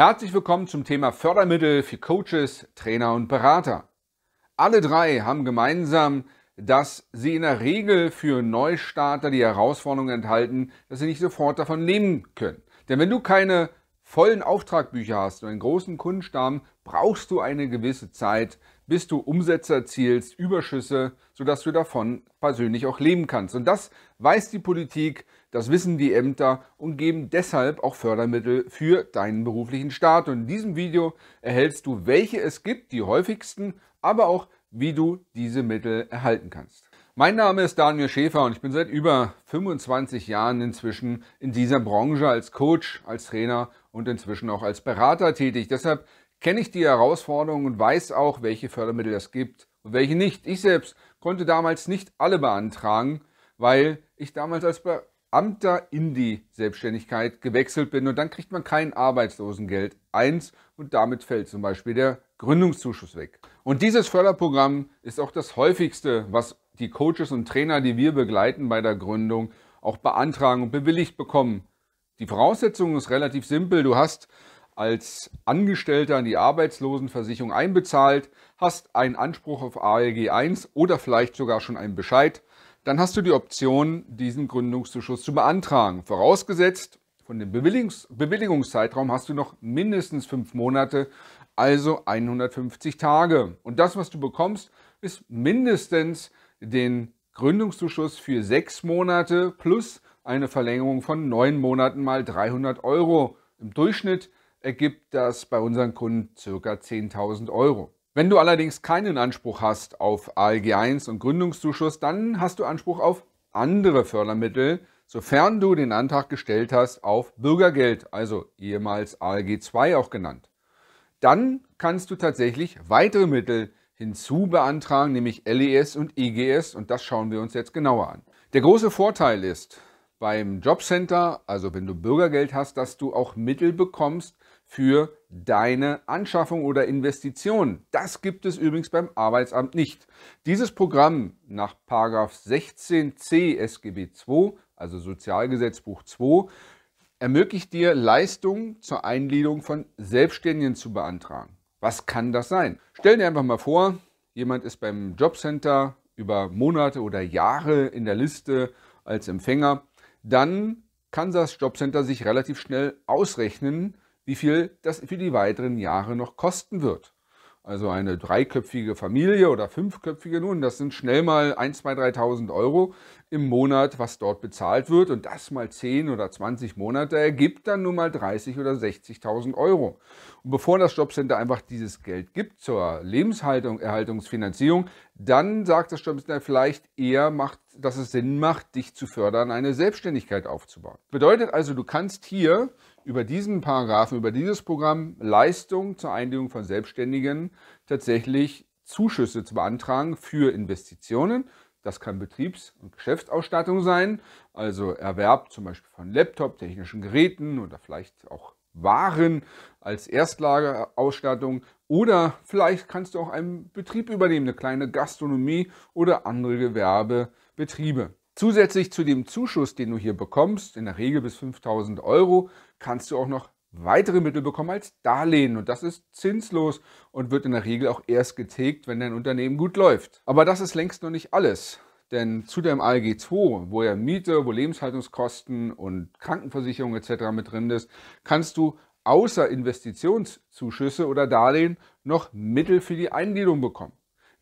Herzlich willkommen zum Thema Fördermittel für Coaches, Trainer und Berater. Alle drei haben gemeinsam, dass sie in der Regel für Neustarter die Herausforderung enthalten, dass sie nicht sofort davon leben können. Denn wenn du keine vollen Auftragbücher hast und einen großen Kundenstamm, brauchst du eine gewisse Zeit, bis du Umsätze erzielst, Überschüsse, sodass du davon persönlich auch leben kannst. Und das weiß die Politik, das wissen die Ämter und geben deshalb auch Fördermittel für deinen beruflichen Start. Und in diesem Video erhältst du, welche es gibt, die häufigsten, aber auch, wie du diese Mittel erhalten kannst. Mein Name ist Daniel Schäfer und ich bin seit über 25 Jahren inzwischen in dieser Branche als Coach, als Trainer und inzwischen auch als Berater tätig. Deshalb kenne ich die Herausforderungen und weiß auch, welche Fördermittel es gibt und welche nicht. Ich selbst konnte damals nicht alle beantragen, weil ich damals als Beamter in die Selbstständigkeit gewechselt bin und dann kriegt man kein Arbeitslosengeld 1 und damit fällt zum Beispiel der Gründungszuschuss weg. Und dieses Förderprogramm ist auch das häufigste, was die Coaches und Trainer, die wir begleiten bei der Gründung, auch beantragen und bewilligt bekommen. Die Voraussetzung ist relativ simpel. Du hast als Angestellter in die Arbeitslosenversicherung einbezahlt, hast einen Anspruch auf ALG 1 oder vielleicht sogar schon einen Bescheid, dann hast du die Option, diesen Gründungszuschuss zu beantragen. Vorausgesetzt, von dem Bewilligungs Bewilligungszeitraum hast du noch mindestens fünf Monate, also 150 Tage. Und das, was du bekommst, ist mindestens den Gründungszuschuss für sechs Monate plus eine Verlängerung von neun Monaten mal 300 Euro. Im Durchschnitt ergibt das bei unseren Kunden ca. 10.000 Euro. Wenn du allerdings keinen Anspruch hast auf ALG 1 und Gründungszuschuss, dann hast du Anspruch auf andere Fördermittel, sofern du den Antrag gestellt hast auf Bürgergeld, also ehemals ALG 2 auch genannt. Dann kannst du tatsächlich weitere Mittel hinzu beantragen, nämlich LES und IGS und das schauen wir uns jetzt genauer an. Der große Vorteil ist beim Jobcenter, also wenn du Bürgergeld hast, dass du auch Mittel bekommst, für deine Anschaffung oder Investition. Das gibt es übrigens beim Arbeitsamt nicht. Dieses Programm nach 16c SGB II, also Sozialgesetzbuch II, ermöglicht dir Leistungen zur Einliederung von Selbstständigen zu beantragen. Was kann das sein? Stell dir einfach mal vor, jemand ist beim Jobcenter über Monate oder Jahre in der Liste als Empfänger. Dann kann das Jobcenter sich relativ schnell ausrechnen, wie viel das für die weiteren Jahre noch kosten wird. Also eine dreiköpfige Familie oder fünfköpfige, nun, das sind schnell mal 1, 2, 3.000 Euro im Monat, was dort bezahlt wird. Und das mal 10 oder 20 Monate ergibt dann nun mal 30 oder 60.000 Euro. Und bevor das Jobcenter einfach dieses Geld gibt zur Lebenshaltung, Erhaltungsfinanzierung, dann sagt das Jobcenter vielleicht eher, macht, dass es Sinn macht, dich zu fördern, eine Selbstständigkeit aufzubauen. Bedeutet also, du kannst hier über diesen Paragraphen, über dieses Programm Leistung zur Einlegung von Selbstständigen tatsächlich Zuschüsse zu beantragen für Investitionen. Das kann Betriebs- und Geschäftsausstattung sein, also Erwerb zum Beispiel von Laptop, technischen Geräten oder vielleicht auch Waren als Erstlagerausstattung oder vielleicht kannst du auch einen Betrieb übernehmen, eine kleine Gastronomie oder andere Gewerbebetriebe. Zusätzlich zu dem Zuschuss, den du hier bekommst, in der Regel bis 5000 Euro, kannst du auch noch weitere Mittel bekommen als Darlehen und das ist zinslos und wird in der Regel auch erst getilgt, wenn dein Unternehmen gut läuft. Aber das ist längst noch nicht alles. Denn zu deinem ALG II, wo ja Miete, wo Lebenshaltungskosten und Krankenversicherung etc. mit drin ist, kannst du außer Investitionszuschüsse oder Darlehen noch Mittel für die Eingliederung bekommen.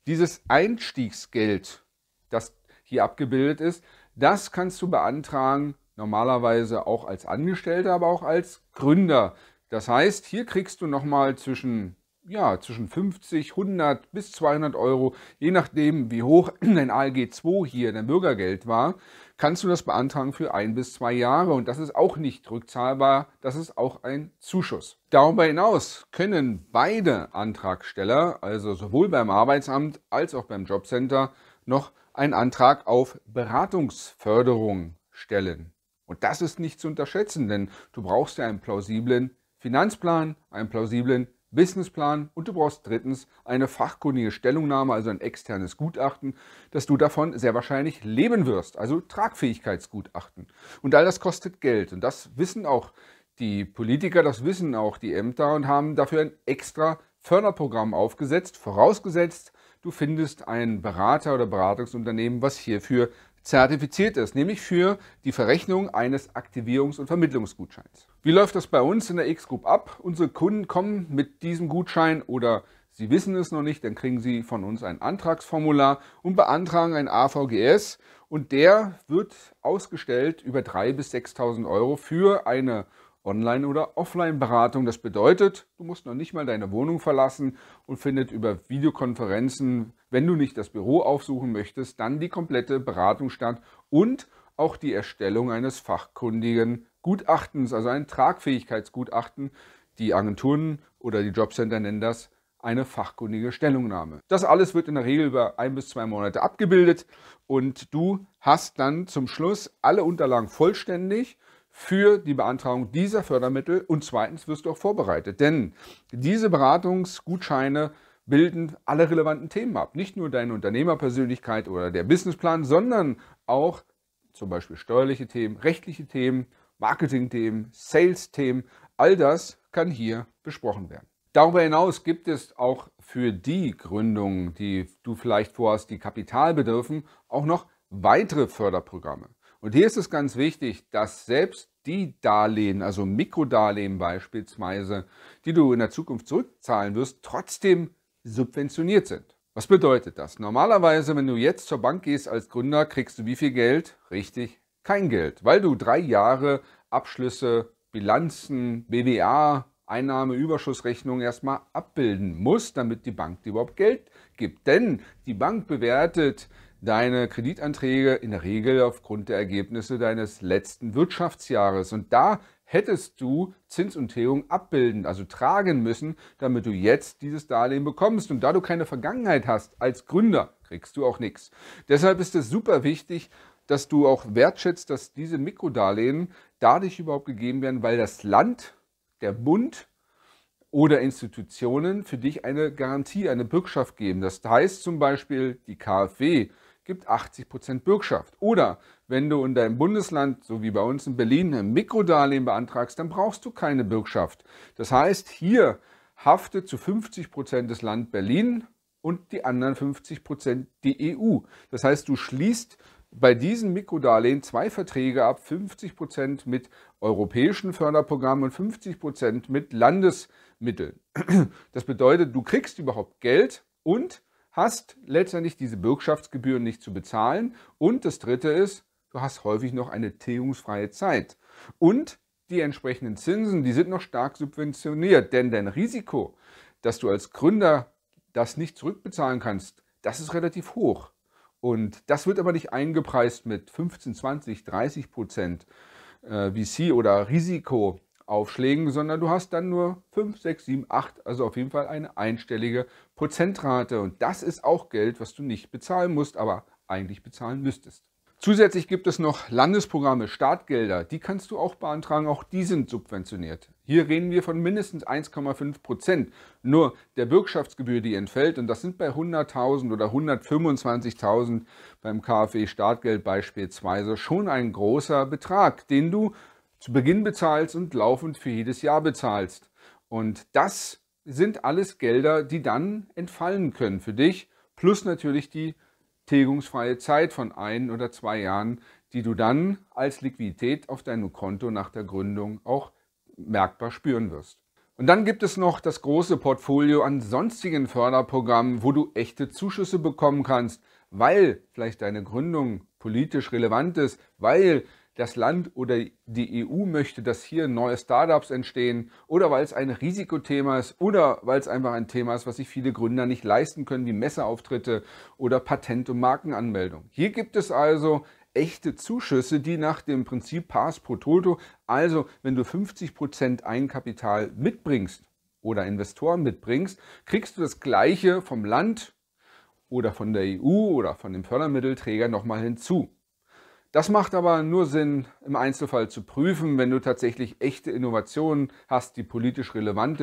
Dieses Einstiegsgeld, das hier abgebildet ist. Das kannst du beantragen, normalerweise auch als Angestellter, aber auch als Gründer. Das heißt, hier kriegst du nochmal zwischen, ja, zwischen 50, 100 bis 200 Euro, je nachdem wie hoch dein ALG 2 hier, dein Bürgergeld war, kannst du das beantragen für ein bis zwei Jahre und das ist auch nicht rückzahlbar, das ist auch ein Zuschuss. Darüber hinaus können beide Antragsteller, also sowohl beim Arbeitsamt als auch beim Jobcenter, noch einen Antrag auf Beratungsförderung stellen. Und das ist nicht zu unterschätzen, denn du brauchst ja einen plausiblen Finanzplan, einen plausiblen Businessplan und du brauchst drittens eine fachkundige Stellungnahme, also ein externes Gutachten, dass du davon sehr wahrscheinlich leben wirst, also Tragfähigkeitsgutachten. Und all das kostet Geld und das wissen auch die Politiker, das wissen auch die Ämter und haben dafür ein extra Förderprogramm aufgesetzt, vorausgesetzt, du findest einen Berater oder Beratungsunternehmen, was hierfür zertifiziert ist, nämlich für die Verrechnung eines Aktivierungs- und Vermittlungsgutscheins. Wie läuft das bei uns in der X-Group ab? Unsere Kunden kommen mit diesem Gutschein oder Sie wissen es noch nicht, dann kriegen Sie von uns ein Antragsformular und beantragen ein AVGS und der wird ausgestellt über 3.000 bis 6.000 Euro für eine Online- oder Offline-Beratung. Das bedeutet, du musst noch nicht mal deine Wohnung verlassen und findet über Videokonferenzen, wenn du nicht das Büro aufsuchen möchtest, dann die komplette Beratung statt und auch die Erstellung eines fachkundigen Gutachtens, also ein Tragfähigkeitsgutachten. Die Agenturen oder die Jobcenter nennen das eine fachkundige Stellungnahme. Das alles wird in der Regel über ein bis zwei Monate abgebildet und du hast dann zum Schluss alle Unterlagen vollständig für die Beantragung dieser Fördermittel und zweitens wirst du auch vorbereitet. Denn diese Beratungsgutscheine bilden alle relevanten Themen ab. Nicht nur deine Unternehmerpersönlichkeit oder der Businessplan, sondern auch zum Beispiel steuerliche Themen, rechtliche Themen, Marketing-Themen, Sales-Themen. All das kann hier besprochen werden. Darüber hinaus gibt es auch für die Gründungen, die du vielleicht vorhast, die Kapital bedürfen, auch noch weitere Förderprogramme. Und hier ist es ganz wichtig, dass selbst die Darlehen, also Mikrodarlehen beispielsweise, die du in der Zukunft zurückzahlen wirst, trotzdem subventioniert sind. Was bedeutet das? Normalerweise, wenn du jetzt zur Bank gehst als Gründer, kriegst du wie viel Geld? Richtig, kein Geld, weil du drei Jahre Abschlüsse, Bilanzen, BWA, Einnahmeüberschussrechnung erstmal abbilden musst, damit die Bank dir überhaupt Geld gibt. Denn die Bank bewertet deine Kreditanträge in der Regel aufgrund der Ergebnisse deines letzten Wirtschaftsjahres. Und da hättest du Zins und Tilgung abbilden, also tragen müssen, damit du jetzt dieses Darlehen bekommst. Und da du keine Vergangenheit hast als Gründer, kriegst du auch nichts. Deshalb ist es super wichtig, dass du auch wertschätzt, dass diese Mikrodarlehen dadurch überhaupt gegeben werden, weil das Land, der Bund oder Institutionen für dich eine Garantie, eine Bürgschaft geben. Das heißt zum Beispiel die KfW gibt 80% Bürgschaft. Oder wenn du in deinem Bundesland, so wie bei uns in Berlin, ein Mikrodarlehen beantragst, dann brauchst du keine Bürgschaft. Das heißt, hier haftet zu 50% das Land Berlin und die anderen 50% die EU. Das heißt, du schließt bei diesen Mikrodarlehen zwei Verträge ab, 50% mit europäischen Förderprogrammen und 50% mit Landesmitteln. Das bedeutet, du kriegst überhaupt Geld und hast letztendlich diese Bürgschaftsgebühren nicht zu bezahlen. Und das Dritte ist, du hast häufig noch eine tilgungsfreie Zeit. Und die entsprechenden Zinsen, die sind noch stark subventioniert, denn dein Risiko, dass du als Gründer das nicht zurückbezahlen kannst, das ist relativ hoch. Und das wird aber nicht eingepreist mit 15, 20, 30 Prozent äh, VC oder Risiko Aufschlägen, sondern du hast dann nur 5, 6, 7, 8, also auf jeden Fall eine einstellige Prozentrate. Und das ist auch Geld, was du nicht bezahlen musst, aber eigentlich bezahlen müsstest. Zusätzlich gibt es noch Landesprogramme, Startgelder, die kannst du auch beantragen, auch die sind subventioniert. Hier reden wir von mindestens 1,5 Prozent. Nur der Bürgschaftsgebühr, die entfällt, und das sind bei 100.000 oder 125.000 beim KfW e Startgeld beispielsweise schon ein großer Betrag, den du zu Beginn bezahlst und laufend für jedes Jahr bezahlst. Und das sind alles Gelder, die dann entfallen können für dich, plus natürlich die tilgungsfreie Zeit von ein oder zwei Jahren, die du dann als Liquidität auf deinem Konto nach der Gründung auch merkbar spüren wirst. Und dann gibt es noch das große Portfolio an sonstigen Förderprogrammen, wo du echte Zuschüsse bekommen kannst, weil vielleicht deine Gründung politisch relevant ist, weil das Land oder die EU möchte, dass hier neue Startups entstehen oder weil es ein Risikothema ist oder weil es einfach ein Thema ist, was sich viele Gründer nicht leisten können, wie Messeauftritte oder Patent- und Markenanmeldung. Hier gibt es also echte Zuschüsse, die nach dem Prinzip Pass pro Toto, also wenn du 50% Eigenkapital mitbringst oder Investoren mitbringst, kriegst du das gleiche vom Land oder von der EU oder von dem Fördermittelträger nochmal hinzu. Das macht aber nur Sinn, im Einzelfall zu prüfen, wenn du tatsächlich echte Innovationen hast, die politisch relevant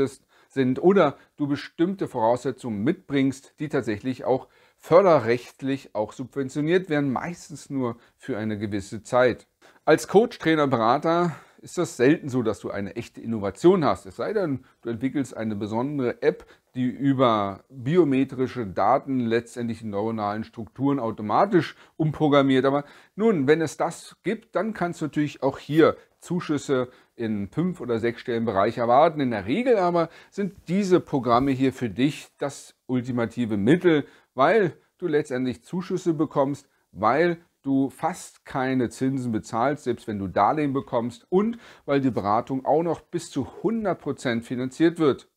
sind oder du bestimmte Voraussetzungen mitbringst, die tatsächlich auch förderrechtlich auch subventioniert werden, meistens nur für eine gewisse Zeit. Als Coach, Trainer, Berater ist das selten so, dass du eine echte Innovation hast. Es sei denn, du entwickelst eine besondere App, die über biometrische Daten letztendlich in neuronalen Strukturen automatisch umprogrammiert. Aber nun, wenn es das gibt, dann kannst du natürlich auch hier Zuschüsse in fünf- oder sechs Stellen Bereich erwarten. In der Regel aber sind diese Programme hier für dich das ultimative Mittel, weil du letztendlich Zuschüsse bekommst, weil du fast keine Zinsen bezahlst, selbst wenn du Darlehen bekommst und weil die Beratung auch noch bis zu 100% finanziert wird.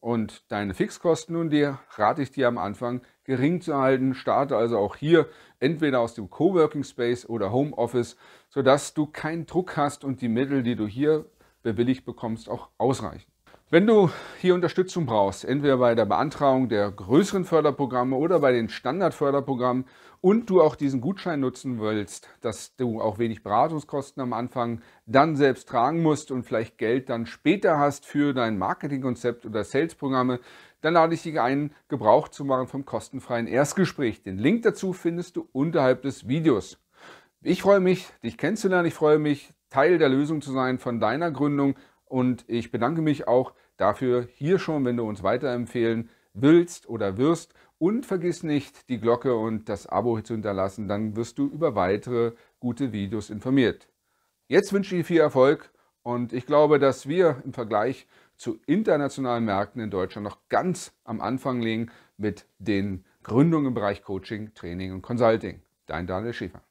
Und deine Fixkosten nun dir rate ich dir am Anfang gering zu halten. Starte also auch hier entweder aus dem Coworking Space oder Homeoffice, sodass du keinen Druck hast und die Mittel, die du hier bewilligt bekommst, auch ausreichen. Wenn du hier Unterstützung brauchst, entweder bei der Beantragung der größeren Förderprogramme oder bei den Standardförderprogrammen und du auch diesen Gutschein nutzen willst, dass du auch wenig Beratungskosten am Anfang dann selbst tragen musst und vielleicht Geld dann später hast für dein Marketingkonzept oder Salesprogramme, dann lade ich dich ein, Gebrauch zu machen vom kostenfreien Erstgespräch. Den Link dazu findest du unterhalb des Videos. Ich freue mich, dich kennenzulernen. Ich freue mich, Teil der Lösung zu sein von deiner Gründung und ich bedanke mich auch dafür hier schon, wenn du uns weiterempfehlen willst oder wirst. Und vergiss nicht, die Glocke und das Abo zu hinterlassen, dann wirst du über weitere gute Videos informiert. Jetzt wünsche ich dir viel Erfolg und ich glaube, dass wir im Vergleich zu internationalen Märkten in Deutschland noch ganz am Anfang liegen mit den Gründungen im Bereich Coaching, Training und Consulting. Dein Daniel Schäfer.